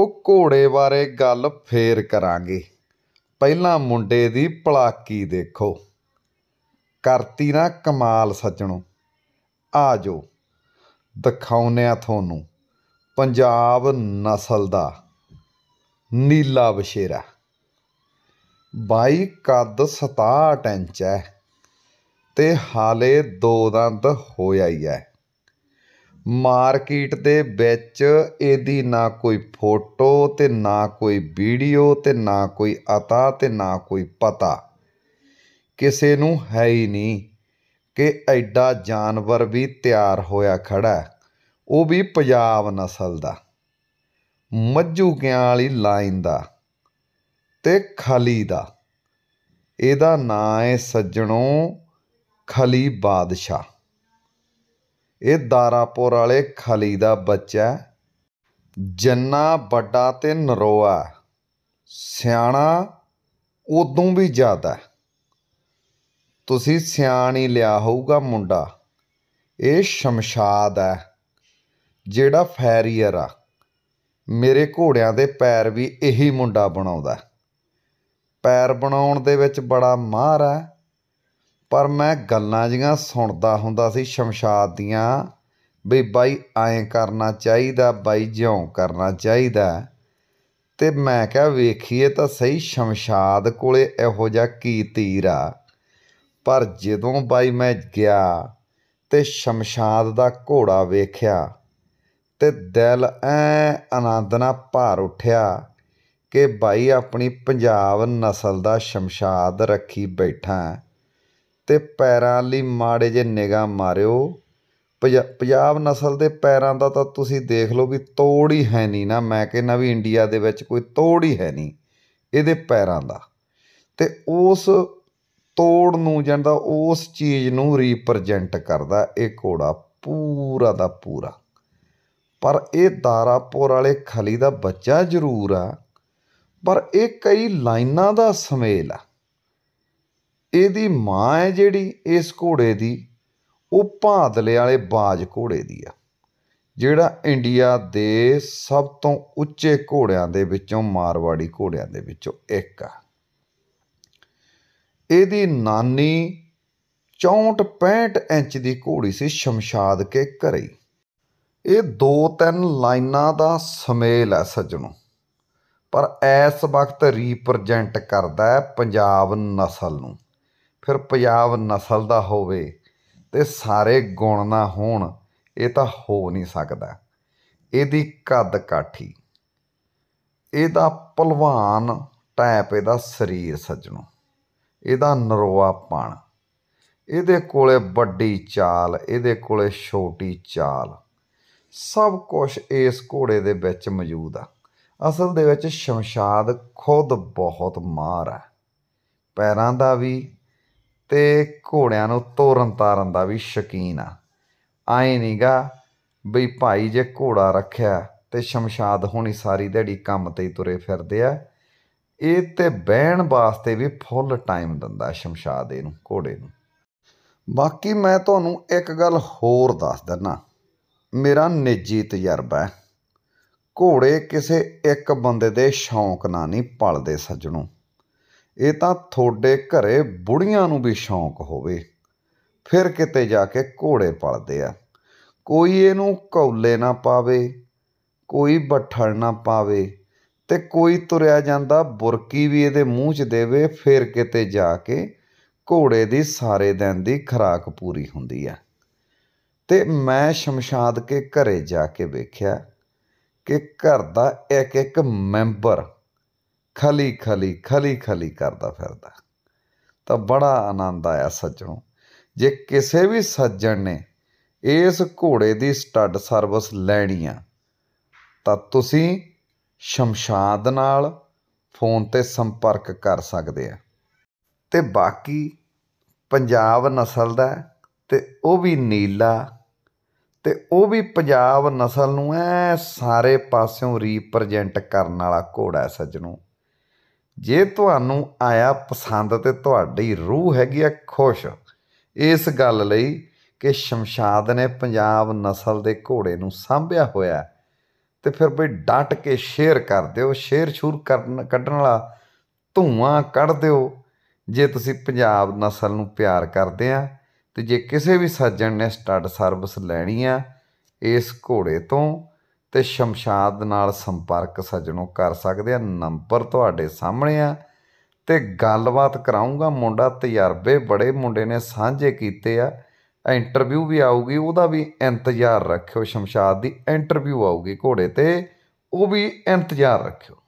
ਉਹ ਘੋੜੇ ਬਾਰੇ ਗੱਲ ਫੇਰ ਕਰਾਂਗੇ ਪਹਿਲਾਂ ਮੁੰਡੇ ਦੀ ਪਲਾਕੀ ਦੇਖੋ ਕਰਤੀ ਨਾ ਕਮਾਲ ਸੱਜਣੋ ਆ ਜੋ ਦਿਖਾਉਨੇ ਆ ਤੁਹਾਨੂੰ ਪੰਜਾਬ ਨਸਲ ਦਾ ਨੀਲਾ ਬਸ਼ੇਰਾ ਬਾਈ ਕੱਦ 67 ਇੰਚ ਹੈ ਤੇ ਹਾਲੇ ਦੋ ਦੰਦ ਹੋਇਆ ਹੀ ਹੈ ਮਾਰਕੀਟ ਦੇ ਵਿੱਚ ਇਹਦੀ ਨਾ ਕੋਈ ਫੋਟੋ ਤੇ ਨਾ ਕੋਈ ਵੀਡੀਓ ਤੇ ਨਾ ਕੋਈ ਅਤਾ ਤੇ ਨਾ ਕੋਈ ਪਤਾ ਕਿਸੇ ਨੂੰ ਹੈ ਹੀ ਨਹੀਂ ਕਿ ਐਡਾ ਜਾਨਵਰ ਵੀ ਤਿਆਰ ਹੋਇਆ ਖੜਾ ਉਹ ਵੀ ਪੰਜਾਬ ਨਸਲ ਦਾ ਮੱਝੂ ਗਿਆਂ ਵਾਲੀ ਲਾਈਨ ਦਾ ਤੇ ਖਲੀ ਦਾ ਇਹਦਾ ਨਾਂ ਹੈ ਸੱਜਣੋ ਖਲੀ ਬਾਦਸ਼ਾਹ ਇਹ ਦਾਰਾਪੁਰ ਵਾਲੇ ਖਲੀ ਦਾ ਬੱਚਾ ਜੰਨਾ ਵੱਡਾ ਤੇ ਨਰੋਆ ਸਿਆਣਾ ਉਦੋਂ ਵੀ ਜ਼ਿਆਦਾ ਤੁਸੀਂ ਸਿਆਣ ਹੀ ਲਿਆ ਹੋਊਗਾ ਮੁੰਡਾ ਇਹ ਸ਼ਮਸ਼ਾਦ ਹੈ ਜਿਹੜਾ ਫੈਰੀਅਰ ਆ ਮੇਰੇ ਘੋੜਿਆਂ ਦੇ ਪੈਰ ਵੀ ਇਹੀ ਮੁੰਡਾ ਬਣਾਉਂਦਾ ਪੈਰ ਬਣਾਉਣ ਦੇ ਵਿੱਚ ਬੜਾ ਮਾਹਰ ਹੈ ਪਰ ਮੈਂ ਗੱਲਾਂ ਜੀਆਂ ਸੁਣਦਾ ਹੁੰਦਾ ਸੀ ਸ਼ਮਸ਼ਾਦ ਦੀਆਂ ਵੀ ਬਾਈ ਐਂ ਕਰਨਾ ਚਾਹੀਦਾ ਬਾਈ ਜਿਉਂ ਕਰਨਾ ਚਾਹੀਦਾ ਤੇ ਮੈਂ ਕਿਹਾ ਵੇਖੀਏ ਤਾਂ ਸਹੀ ਸ਼ਮਸ਼ਾਦ ਕੋਲੇ ਇਹੋ ਜਿਹਾ ਕੀ ਤੀਰ ਆ ਪਰ ਜਦੋਂ ਬਾਈ ਮੈਂ ਗਿਆ ਤੇ ਸ਼ਮਸ਼ਾਦ ਦਾ ਘੋੜਾ ਵੇਖਿਆ ਤੇ ਦਿਲ ਐ ਆਨੰਦ ਨਾਲ ਭਰ ਉੱਠਿਆ ਕਿ ਬਾਈ ਆਪਣੀ ਪੰਜਾਬ ਨਸਲ ਦਾ ਸ਼ਮਸ਼ਾਦ ਰੱਖੀ ਬੈਠਾ ਤੇ ਪੈਰਾਂ ਲਈ ਮਾੜੇ ਜੇ ਨਿਗਾਹ ਮਾਰਿਓ ਪੰਜਾਬ ਨਸਲ ਦੇ ਪੈਰਾਂ ਦਾ ਤਾਂ ਤੁਸੀਂ ਦੇਖ ਲਓ ਵੀ ਤੋੜ ਹੀ ਹੈ ਨਹੀਂ ਨਾ ਮੈਂ ਕਹਿੰਦਾ ਵੀ ਇੰਡੀਆ ਦੇ ਵਿੱਚ ਕੋਈ ਤੋੜ ਹੀ ਹੈ ਨਹੀਂ ਇਹਦੇ ਪੈਰਾਂ ਦਾ ਤੇ ਉਸ ਤੋੜ ਨੂੰ ਜਾਂਦਾ ਉਸ ਚੀਜ਼ ਨੂੰ ਰਿਪਰੈਜ਼ੈਂਟ ਕਰਦਾ ਇਹ ਘੋੜਾ ਪੂਰਾ ਦਾ ਪੂਰਾ ਪਰ ਇਹ ਦਾਰਾਪੁਰ ਵਾਲੇ ਖਲੀ ਦਾ ਬੱਚਾ ਜ਼ਰੂਰ ਆ ਪਰ ਇਹ ਕਈ ਲਾਈਨਾਂ ਦਾ ਸਮੇਲ ਆ ਇਹਦੀ ਮਾਂ ਹੈ ਜਿਹੜੀ ਇਸ ਘੋੜੇ ਦੀ ਉਹ ਭਾਦਲੇ ਵਾਲੇ ਬਾਜ ਘੋੜੇ ਦੀ ਆ ਜਿਹੜਾ ਇੰਡੀਆ ਦੇ ਸਭ ਤੋਂ ਉੱਚੇ ਘੋੜਿਆਂ ਦੇ ਵਿੱਚੋਂ ਮਾਰਵਾੜੀ ਘੋੜਿਆਂ ਦੇ ਵਿੱਚੋਂ ਇੱਕ ਆ ਇਹਦੀ ਨਾਨੀ 64 65 ਇੰਚ ਦੀ ਘੋੜੀ ਸੀ ਸ਼ਮਸ਼ਾਦ ਕੇ ਘਰੇ ਇਹ ਦੋ ਤਿੰਨ ਲਾਈਨਾਂ ਦਾ ਸਮੇਲ ਹੈ ਸੱਜਣੋ ਪਰ ਇਸ ਵਕਤ ਰਿਪਰੈਜ਼ੈਂਟ ਕਰਦਾ ਹੈ ਪੰਜਾਬ ਨਸਲ ਨੂੰ ਫਿਰ ਪੰਜਾਬ ਨਸਲ ਦਾ ਹੋਵੇ ਤੇ ਸਾਰੇ ਗੁਣ ਨਾ ਹੋਣ ਇਹ ਤਾਂ ਹੋ ਨਹੀਂ ਸਕਦਾ ਇਹਦੀ ਕੱਦ ਕਾਠੀ ਇਹਦਾ ਪਹਿਲਵਾਨ ਟੈਪ ਇਹਦਾ ਸਰੀਰ ਸੱਜਣੋ ਇਹਦਾ ਨਰਵਾਪਣ ਇਹਦੇ ਕੋਲੇ ਵੱਡੀ ਚਾਲ ਇਹਦੇ ਕੋਲੇ ਛੋਟੀ ਚਾਲ ਸਭ ਕੁਝ ਇਸ ਘੋੜੇ ਦੇ ਵਿੱਚ ਮੌਜੂਦ ਆ ਅਸਲ ਦੇ ਵਿੱਚ ਸ਼ਮਸ਼ਾਦ ਖੁਦ ਬਹੁਤ ਮਾਰ ਆ ਪੈਰਾਂ ਦਾ ਵੀ ਤੇ ਘੋੜਿਆਂ ਨੂੰ ਤੋਰਨ ਤਾਰਨ ਦਾ ਵੀ ਸ਼ਕੀਨ ਆ ਆਏ ਨਹੀਂਗਾ ਬਈ ਭਾਈ ਜੇ ਘੋੜਾ ਰੱਖਿਆ ਤੇ ਸ਼ਮਸ਼ਾਦ ਹੋਣੀ ਸਾਰੀ ਦਿਹਾੜੀ ਕੰਮ ਤੇ ਹੀ ਤੁਰੇ ਫਿਰਦੇ ਆ ਇਹ ਤੇ ਬਹਿਣ ਵਾਸਤੇ ਵੀ ਫੁੱਲ ਟਾਈਮ ਦਿੰਦਾ ਸ਼ਮਸ਼ਾਦ ਇਹਨੂੰ ਘੋੜੇ ਨੂੰ ਬਾਕੀ ਮੈਂ ਤੁਹਾਨੂੰ ਇੱਕ ਗੱਲ ਹੋਰ ਦੱਸ ਦਿੰਨਾ ਮੇਰਾ ਨਿੱਜੀ ਤਜਰਬਾ ਹੈ ਘੋੜੇ ਕਿਸੇ ਇੱਕ ਬੰਦੇ ਦੇ ਸ਼ੌਂਕ ਨਾਲ ਨਹੀਂ ਪਲਦੇ ਸੱਜਣੋ ਇਹ ਤਾਂ ਤੁਹਾਡੇ ਘਰੇ ਬੁੜੀਆਂ ਨੂੰ ਵੀ ਸ਼ੌਂਕ ਹੋਵੇ ਫਿਰ ਕਿਤੇ ਜਾ ਕੇ ਘੋੜੇ ਪਲਦੇ ਆ ਕੋਈ ਇਹਨੂੰ ਕੌਲੇ ਨਾ ਪਾਵੇ ਕੋਈ ਬੱਠਲ ਨਾ ਪਾਵੇ ਤੇ ਕੋਈ ਤੁਰਿਆ ਜਾਂਦਾ ਬੁਰਕੀ ਵੀ ਇਹਦੇ ਮੂੰਹ 'ਚ ਦੇਵੇ ਫਿਰ ਕਿਤੇ ਜਾ ਕੇ ਘੋੜੇ ਦੀ ਸਾਰੇ ਦਿਨ ਦੀ ਖਰਾਕ ਪੂਰੀ ਹੁੰਦੀ ਆ ਤੇ ਮੈਂ ਸ਼ਮਸ਼ਾਦ ਕੇ ਘਰੇ ਜਾ ਕੇ ਵੇਖਿਆ ਕਿ ਘਰ ਦਾ ਇੱਕ ਇੱਕ ਮੈਂਬਰ ਖਲੀ ਖਲੀ ਖਲੀ ਖਲੀ ਕਰਦਾ ਫਿਰਦਾ ਤਾਂ ਬੜਾ ਆਨੰਦ ਆਇਆ ਸੱਜਣੋ ਜੇ ਕਿਸੇ ਵੀ ਸੱਜਣ ਨੇ ਇਸ ਘੋੜੇ ਦੀ ਸਟੱਡ ਸਰਵਿਸ ਲੈਣੀ ਆ ਤਾਂ ਤੁਸੀਂ ਸ਼ਮਸ਼ਾਦ ਨਾਲ ਫੋਨ ਤੇ ਸੰਪਰਕ ਕਰ ਸਕਦੇ ਆ ਤੇ ਬਾਕੀ ਪੰਜਾਬ ਨਸਲ ਦਾ ਤੇ ਉਹ ਵੀ ਨੀਲਾ ਤੇ ਉਹ ਵੀ ਪੰਜਾਬ ਨਸਲ ਨੂੰ ਐ ਸਾਰੇ ਪਾਸਿਓਂ ਰਿਪਰੈਜ਼ੈਂਟ ਕਰਨ ਵਾਲਾ ਘੋੜਾ ਸੱਜਣੋਂ ਜੇ ਤੁਹਾਨੂੰ ਆਇਆ ਪਸੰਦ ਤੇ ਤੁਹਾਡੀ ਰੂਹ ਹੈਗੀ ਆ ਖੁਸ਼ ਇਸ ਗੱਲ ਲਈ ਕਿ ਸ਼ਮਸ਼ਾਦ ਨੇ ਪੰਜਾਬ ਨਸਲ ਦੇ ਘੋੜੇ ਨੂੰ ਸਾਂਭਿਆ ਹੋਇਆ ਤੇ ਫਿਰ ਬਈ ਡਟ ਕੇ ਸ਼ੇਅਰ ਕਰ ਦਿਓ ਸ਼ੇਅਰ ਸ਼ੂਰ ਕਰਨ ਕੱਢਣ ਵਾਲਾ ਧੂਆਂ ਕੱਢ ਦਿਓ ਜੇ ਤੁਸੀਂ ਪੰਜਾਬ ਨਸਲ ਨੂੰ ਪਿਆਰ ਕਰਦੇ ਆ ਤੇ ਜੇ ਕਿਸੇ ਵੀ ਸੱਜਣ ਨੇ ਸਟੱਡ ਸਰਵਿਸ ਲੈਣੀ ਆ ਇਸ ਘੋੜੇ ਤੋਂ ਤੇ ਸ਼ਮਸ਼ਾਦ ਨਾਲ ਸੰਪਰਕ ਸੱਜਣੋ ਕਰ ਸਕਦੇ ਆ ਨੰਬਰ ਤੁਹਾਡੇ ਸਾਹਮਣੇ ਆ ਤੇ ਗੱਲਬਾਤ ਕਰਾਉਂਗਾ ਮੁੰਡਾ ਤਜਰਬੇ ਬੜੇ ਮੁੰਡੇ ਨੇ ਸਾਂਝੇ ਕੀਤੇ ਆ ਇੰਟਰਵਿਊ ਵੀ ਆਊਗੀ ਉਹਦਾ ਵੀ ਇੰਤਜ਼ਾਰ ਰੱਖਿਓ ਸ਼ਮਸ਼ਾਦ ਦੀ ਇੰਟਰਵਿਊ ਆਊਗੀ ਘੋੜੇ ਤੇ ਉਹ ਵੀ ਇੰਤਜ਼ਾਰ ਰੱਖਿਓ